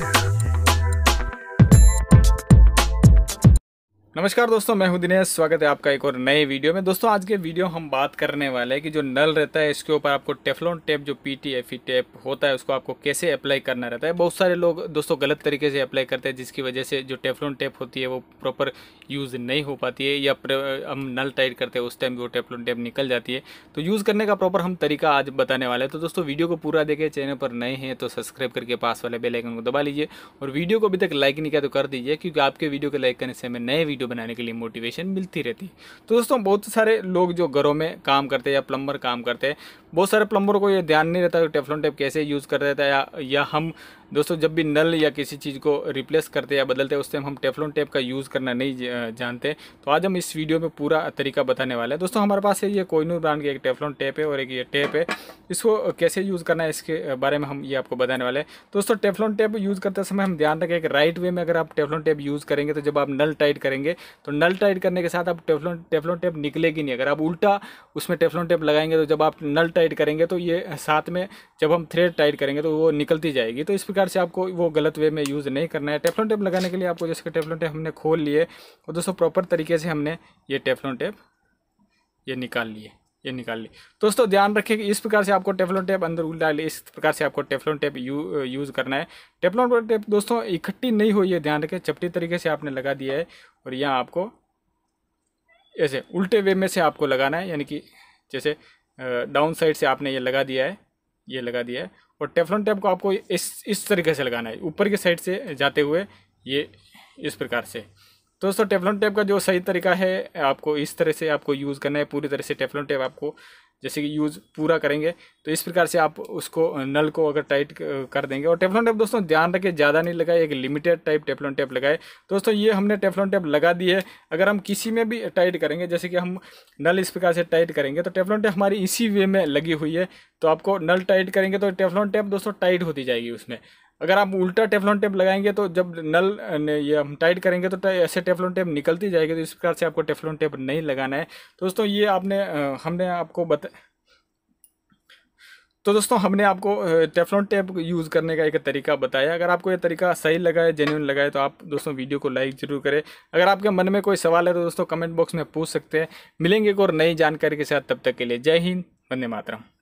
Yeah. नमस्कार दोस्तों मैं हूं दिनेश स्वागत है आपका एक और नए वीडियो में दोस्तों आज के वीडियो हम बात करने वाले हैं कि जो नल रहता है इसके ऊपर आपको टेफलॉन टेप जो P T F E tape होता है उसको आपको कैसे अप्लाई करना रहता है बहुत सारे लोग दोस्तों गलत तरीके से अप्लाई करते हैं जिसकी वजह से जो टेफलॉन टेप होती है वो प्रॉपर यूज़ नहीं हो पाती है या हम नल टाइट करते हैं उस टाइम वो टेफलॉन टेप निकल जाती है तो यूज़ करने का प्रॉपर हम तरीका आज बताने वाले हैं तो दोस्तों वीडियो को पूरा देखे चैनल पर नए हैं तो सब्सक्राइब करके पास वाले बेलाइकन को दबा लीजिए और वीडियो को अभी तक लाइक नहीं किया तो कर दीजिए क्योंकि आपके वीडियो के लाइक करने से हमें नए वीडियो वीडियो बनाने के लिए मोटिवेशन मिलती रहती है तो दोस्तों बहुत सारे लोग जो घरों में काम करते हैं या प्लम्बर काम करते हैं बहुत सारे प्लम्बर को ये ध्यान नहीं रहता टेफलॉन टेप कैसे यूज़ कर रहता है या, या हम दोस्तों जब भी नल या किसी चीज़ को रिप्लेस करते या बदलते उस टाइम हम टेफलोन टेप का यूज़ करना नहीं जानते तो आज हम इस वीडियो में पूरा तरीका बताने वाले हैं दोस्तों हमारे पास है ये कोइनूर ब्रांड की एक टेफलोन टेप है और एक ये टेप है इसको कैसे यूज़ करना है इसके बारे में हम ये आपको बताने वाले हैं दोस्तों टेफलोन टेप यूज़ करते समय हम ध्यान रखें कि राइट वे में अगर आप टेफलोन टेप यूज़ करेंगे तो जब आप नल टाइट करेंगे तो नल टाइट करने के साथ आप टेफलोन टेफलोन टेप निकलेगी नहीं अगर आप उल्टा उसमें टेफलोन टेप लगाएंगे तो जब आप नल टाइट करेंगे तो ये साथ में जब हम थ्रेड टाइट करेंगे तो वो निकलती जाएगी तो इस प्रकार से आपको वो गलत वे में यूज़ नहीं करना है टेफलॉन टेप लगाने के लिए आपको जैसे कि टेफलॉन टेप हमने खोल लिए और दोस्तों प्रॉपर तरीके से हमने ये टेफलॉन टेप ये निकाल लिए ये निकाल ली दोस्तों ध्यान रखिए कि इस प्रकार से आपको टेफलॉन टेप अंदर उल डाली इस प्रकार से आपको टेफलॉन टेप यू यूज़ करना है टेफलॉन टेप दोस्तों इकट्ठी नहीं हुई है ध्यान रखें चपटी तरीके से आपने लगा दिया है और यहाँ आपको ऐसे उल्टे वे में से आपको लगाना है यानी कि जैसे डाउन साइड से आपने ये लगा दिया है ये लगा दिया है और टेफलॉन टैप को आपको इस इस तरीके से लगाना है ऊपर की साइड से जाते हुए ये इस प्रकार से तो दोस्तों टेफलॉन टैप का जो सही तरीका है आपको इस तरह से आपको यूज़ करना है पूरी तरह से टेफलॉन टैप आपको जैसे कि यूज़ पूरा करेंगे तो इस प्रकार से आप उसको नल को अगर टाइट कर देंगे और टेफलॉन टेप दोस्तों ध्यान रखें ज़्यादा नहीं लगाए एक लिमिटेड टाइप टेफलॉन टेप लगाए दोस्तों ये हमने टेफलॉन टेप लगा दी है अगर हम किसी में भी टाइट करेंगे जैसे कि हम नल इस प्रकार से टाइट करेंगे तो टेफलॉन टेप हमारी इसी वे में लगी हुई है तो आपको नल टाइट करेंगे तो टेफलॉन टेप दोस्तों टाइट होती जाएगी उसमें अगर आप उल्टा टेफलॉन टेप लगाएंगे तो जब नल ये हम टाइट करेंगे तो ऐसे टेफलॉन टेप निकलती जाएगी तो इस प्रकार से आपको टेफलॉन टेप नहीं लगाना है दोस्तों ये आपने हमने आपको बता तो दोस्तों हमने आपको टेफलॉन टेप यूज़ करने का एक तरीका बताया अगर आपको ये तरीका सही लगा है जेन्यून लगा है तो आप दोस्तों वीडियो को लाइक ज़रूर करें अगर आपके मन में कोई सवाल है तो दोस्तों कमेंट बॉक्स में पूछ सकते हैं मिलेंगे एक और नई जानकारी के साथ तब तक के लिए जय हिंद वंदे मातरम